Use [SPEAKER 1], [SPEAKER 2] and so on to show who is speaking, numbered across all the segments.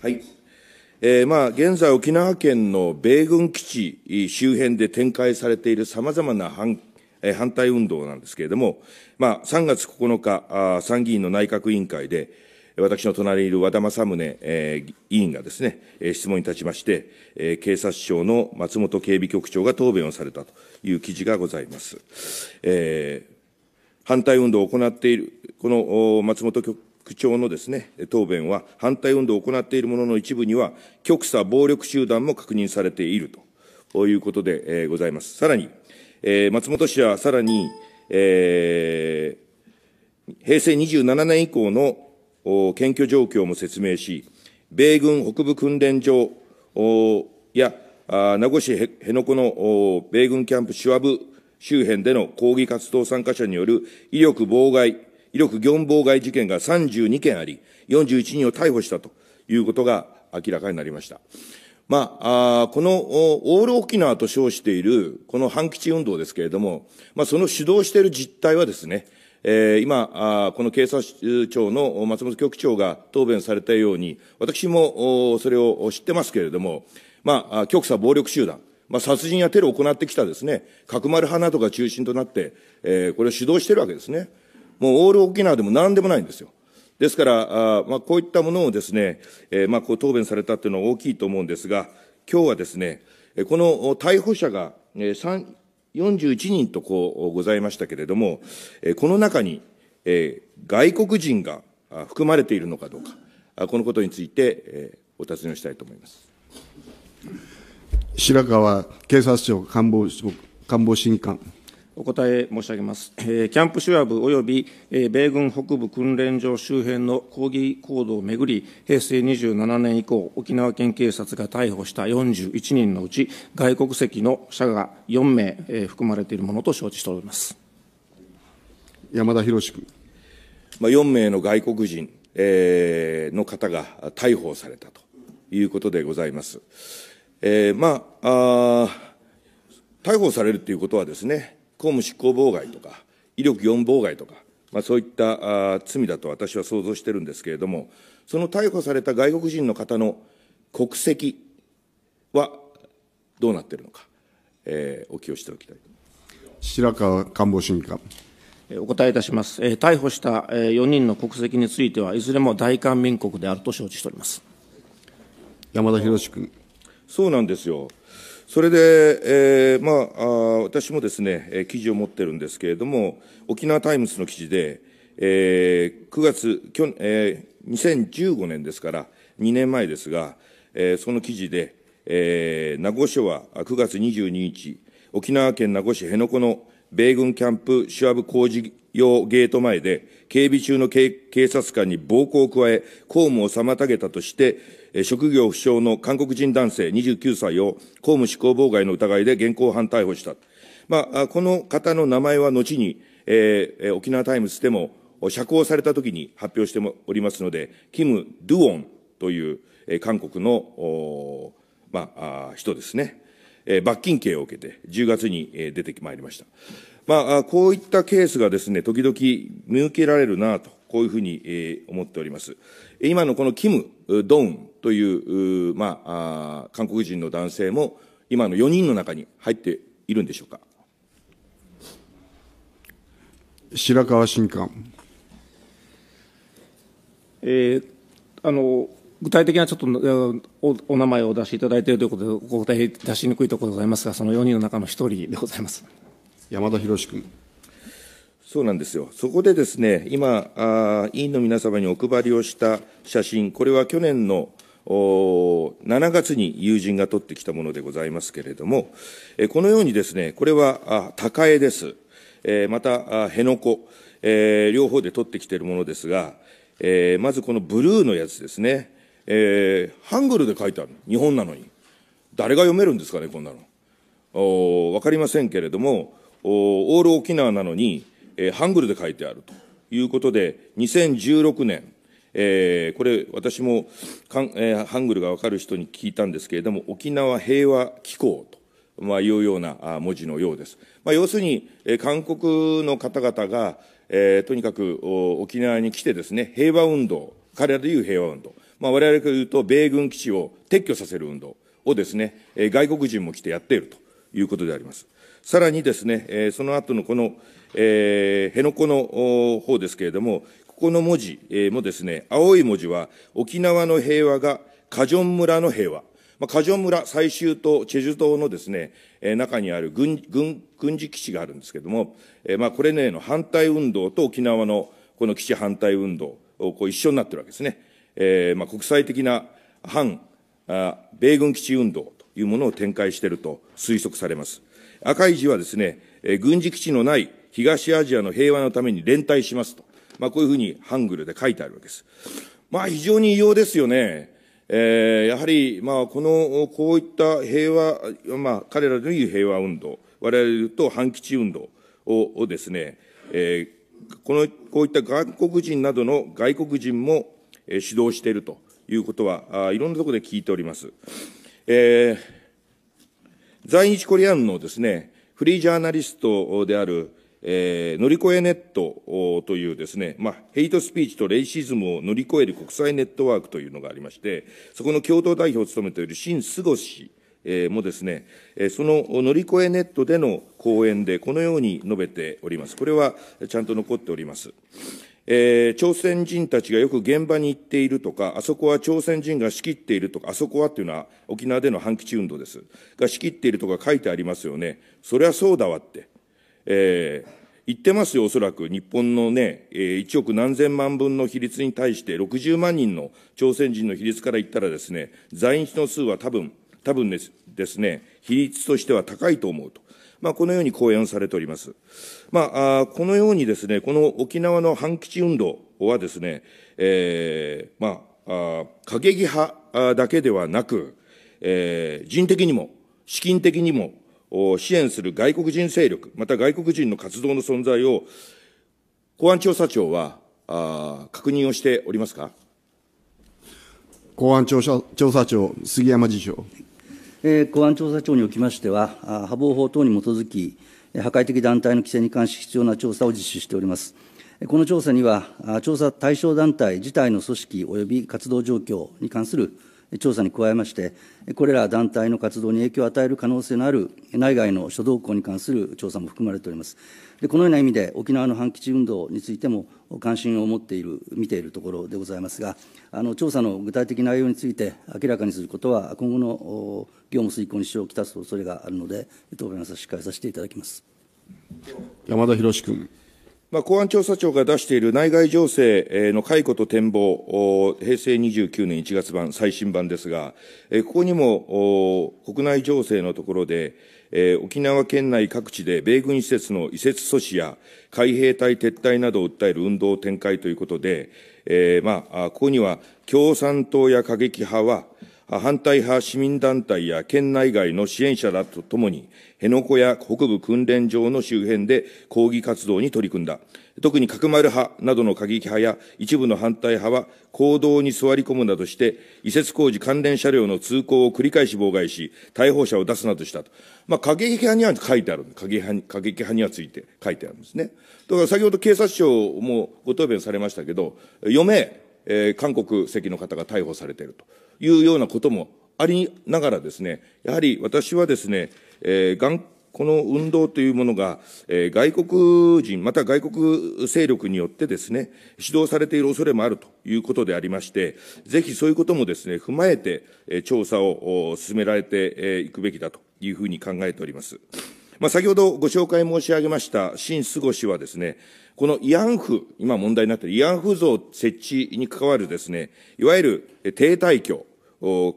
[SPEAKER 1] はい。えー、まあ、現在沖縄県の米軍基地周辺で展開されている様々な反え反対運動なんですけれども、まあ、3月9日あ、参議院の内閣委員会で、私の隣にいる和田政宗、えー、委員がですね、えー、質問に立ちまして、えー、警察庁の松本警備局長が答弁をされたという記事がございます。えー、反対運動を行っている、この松本区長のですね、答弁は反対運動を行っているものの一部には、極左暴力集団も確認されているということでございます。さらに、えー、松本氏はさらに、えー、平成27年以降の検挙状況も説明し、米軍北部訓練場や名護市辺野古の米軍キャンプシュワブ周辺での抗議活動参加者による威力妨害威力業務妨害事件が32件あり、41人を逮捕したということが明らかになりました。まあ、あこのオール沖縄と称しているこの反基地運動ですけれども、まあ、その主導している実態はですね、えー、今あ、この警察庁の松本局長が答弁されたように、私もそれを知ってますけれども、まあ、極左暴力集団、まあ、殺人やテロを行ってきたですね、角丸派などが中心となって、えー、これを主導しているわけですね。もうオール沖縄でも何でもないんですよ。ですから、あまあ、こういったものをですね、えー、まあ、こう答弁されたというのは大きいと思うんですが、今日はですね、この逮捕者が41人とこうございましたけれども、この中に外国人が含まれているのかどうか、このことについてお尋ねをしたいと思います。
[SPEAKER 2] 白川警察庁官房官房審議官。
[SPEAKER 1] お答え申し上げます。キャンプシュアブ及び米軍北部訓練場周辺の抗議行動をめぐり、平成27年以降、沖縄県警察が逮捕した41人のうち、外国籍の者が4名含まれているものと承知しております。
[SPEAKER 2] 山田博君。
[SPEAKER 1] まあ、4名の外国人、えの方が逮捕されたということでございます。えー、まああ逮捕されるということはですね、公務執行妨害とか、威力業務妨害とか、まあ、そういった罪だと私は想像してるんですけれども、その逮捕された外国人の方の国籍はどうなってるのか、えー、お気をしておきたい
[SPEAKER 2] 白川官房審議官。
[SPEAKER 1] お答えいたします。逮捕した4人の国籍については、いずれも大韓民国であると承知しております。
[SPEAKER 2] 山田博君。
[SPEAKER 1] そうなんですよ。それで、えー、まあ、あ私もですね、記事を持ってるんですけれども、沖縄タイムズの記事で、えー、9月、きょえー、2015年ですから、2年前ですが、えー、その記事で、えー、名護署は9月22日、沖縄県名護市辺野古の米軍キャンプシュアブ工事用ゲート前で、警備中の警察官に暴行を加え、公務を妨げたとして、職業不詳の韓国人男性29歳を公務執行妨害の疑いで現行犯逮捕した。まあ、この方の名前は後に、えー、沖縄タイムズでも釈放されたときに発表しておりますので、キム・ドゥオンという、えー、韓国の、まあ、人ですね。え罰金刑を受けて、10月に出てまいりました。まあ、こういったケースがですね、時々見受けられるなと、こういうふうに思っております。今のこのキム・ドンという、まあ、韓国人の男性も、今の4人の中に入っているんでしょうか。
[SPEAKER 2] 白川新官。え
[SPEAKER 1] ー、あの具体的なちょっとおお名前をお出しいただいているということで、お答え出しにくいところでございますが、その4人の中の1人でございます山田博君。そうなんですよ、そこでですね、今あ、委員の皆様にお配りをした写真、これは去年のお7月に友人が撮ってきたものでございますけれども、えこのようにですね、これはあ高江です、えー、またあ辺野古、えー、両方で撮ってきているものですが、えー、まずこのブルーのやつですね、えー、ハングルで書いてある日本なのに誰が読めるんですかねこんなのお分かりませんけれどもおオール沖縄なのに、えー、ハングルで書いてあるということで2016年、えー、これ私もかん、えー、ハングルが分かる人に聞いたんですけれども沖縄平和機構とまあ、いうような文字のようです。まあ、要するに、え韓国の方々が、えー、とにかく沖縄に来てですね、平和運動、彼らでいう平和運動、まあ、我々から言うと、米軍基地を撤去させる運動をですね、外国人も来てやっているということであります。さらにですね、その後のこの、えー、辺野古の方ですけれども、ここの文字もですね、青い文字は、沖縄の平和がカジョン村の平和。まあ、カジョン村、最終島、チェジュ島のですね、えー、中にある軍軍軍事基地があるんですけれども、えー、まあ、これねの反対運動と沖縄のこの基地反対運動、こう一緒になってるわけですね。えーまあ、国際的な反あ米軍基地運動というものを展開していると推測されます。赤い字はですね、えー、軍事基地のない東アジアの平和のために連帯しますと、まあ、こういうふうにハングルで書いてあるわけです。まあ、非常に異様ですよね。えー、やはり、まあ、この、こういった平和、まあ、彼らのいう平和運動、我々で言うと反基地運動をですね、えー、この、こういった外国人などの外国人も指導しているということは、いろんなところで聞いております。えー、在日コリアンのですね、フリージャーナリストである、えー、乗り越えネットというですね、まあ、ヘイトスピーチとレイシズムを乗り越える国際ネットワークというのがありまして、そこの共同代表を務めているシン・スゴ氏、えもですね、えその乗り越えネットでの講演でこのように述べております。これはちゃんと残っております。えー、朝鮮人たちがよく現場に行っているとか、あそこは朝鮮人が仕切っているとか、あそこはっていうのは沖縄での反基地運動です。が仕切っているとか書いてありますよね。そりゃそうだわって。えー、言ってますよ、おそらく。日本のね、1億何千万分の比率に対して60万人の朝鮮人の比率から言ったらですね、在日の数は多分、多分ですですね、比率としては高いと思うと。まあ、このように講演をされております。まあ、あこのようにですね、この沖縄の反基地運動はですね、えー、まあ、あ過激派だけではなく、えー、人的にも、資金的にも、支援する外国人勢力、また外国人の活動の存在を、公安調査庁は、あ確認をしておりますか
[SPEAKER 2] 公安調査庁、杉山次長。え公安調査庁におきましては、破防法等に基づき、破壊的団体の規制に関し、必要な調査を実施しております。この調査には、調査対象団体自体の組織及び活動状況に関する調査に加えまして、これら団体の活動に影響を与える可能性のある内外の諸動向に関する調査も含まれております。でこのような意味で、沖縄の反基地運動についても関心を持っている、見ているところでございますが、あの調査の具体的内容について明らかにすることは、今後の業務遂行に支障をきたす恐れがあるので、答弁を差し控えさせていただきます。山田博君。
[SPEAKER 1] まあ、公安調査庁が出している内外情勢の解雇と展望、平成29年1月版、最新版ですが、ここにも国内情勢のところで、沖縄県内各地で米軍施設の移設阻止や海兵隊撤退などを訴える運動を展開ということで、まあ、ここには共産党や過激派は、反対派市民団体や県内外の支援者らとともに、辺野古や北部訓練場の周辺で抗議活動に取り組んだ。特に角丸派などの過激派や一部の反対派は、行動に座り込むなどして、移設工事関連車両の通行を繰り返し妨害し、逮捕者を出すなどしたと。まあ、過激派には書いてある。過激派に過激派にはついて書いてあるんですね。だから先ほど警察庁もご答弁されましたけど、余命、えー、韓国籍の方が逮捕されていると。いうようなこともありながらですね、やはり私はですね、えー、この運動というものが、えー、外国人、また外国勢力によってですね、指導されている恐れもあるということでありまして、ぜひそういうこともですね、踏まえて、えー、調査を進められていくべきだというふうに考えております。まあ、先ほどご紹介申し上げました新巣ご氏はですね、この慰安婦、今問題になっている慰安婦像設置に関わるですね、いわゆる停滞協、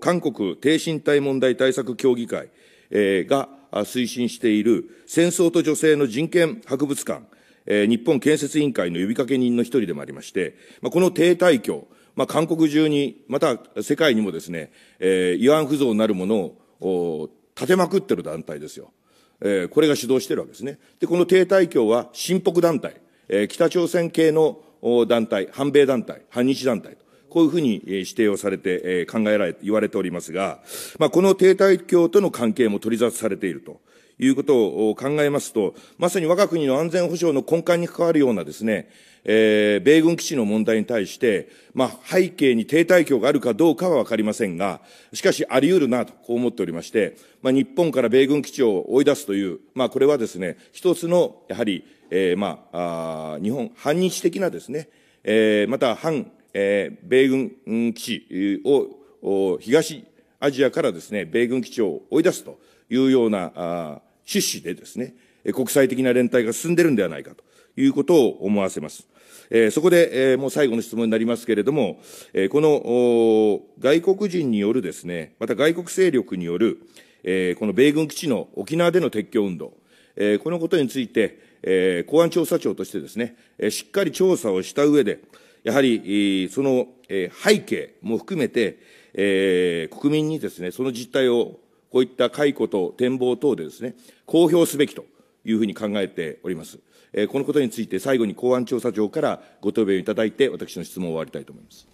[SPEAKER 1] 韓国低身体問題対策協議会、えが推進している戦争と女性の人権博物館、え日本建設委員会の呼びかけ人の一人でもありまして、まあ、この停滞協、まあ、韓国中に、また世界にもですね、え慰安婦像なるものを立てまくってる団体ですよ。えー、これが主導しているわけですね。で、この停滞協は新北団体、えー、北朝鮮系の団体、反米団体、反日団体と、こういうふうに指定をされて、えー、考えられ、言われておりますが、まあ、この停滞協との関係も取り沙汰されていると。いうことを考えますと、まさに我が国の安全保障の根幹に関わるようなですね、えー、米軍基地の問題に対して、まあ、背景に停滞期があるかどうかはわかりませんが、しかしあり得るなと、こう思っておりまして、まあ、日本から米軍基地を追い出すという、まあ、これはですね、一つの、やはり、えー、まあ、あ日本、反日的なですね、えー、また反、えー、米軍基地を、東アジアからですね、米軍基地を追い出すというような、あ趣旨でですね、国際的な連帯が進んでるんではないかということを思わせます。えそこで、えもう最後の質問になりますけれども、えこの外国人によるですね、また外国勢力による、えこの米軍基地の沖縄での撤去運動、えこのことについて、え公安調査庁としてですね、えしっかり調査をした上で、やはり、その背景も含めて、え国民にですね、その実態をこういった解雇と展望等でですね、公表すべきというふうに考えております。えー、このことについて、最後に公安調査庁からご答弁いただいて、私の質問を終わりたいと思います。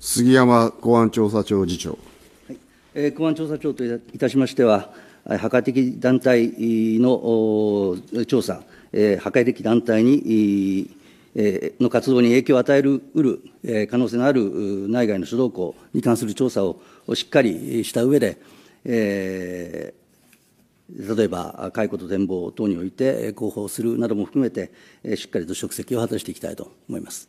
[SPEAKER 2] 杉山公安調査庁次長。はいえー、公安調査庁といたしましては、破壊的団体の調査、えー、破壊的団体に、えの活動に影響を与えるうる、え可能性のある内外の主導校に関する調査をしっかりした上で、例えば解雇と展望等において広報するなども含めて、しっかりと職責を果たしていきたいと思います。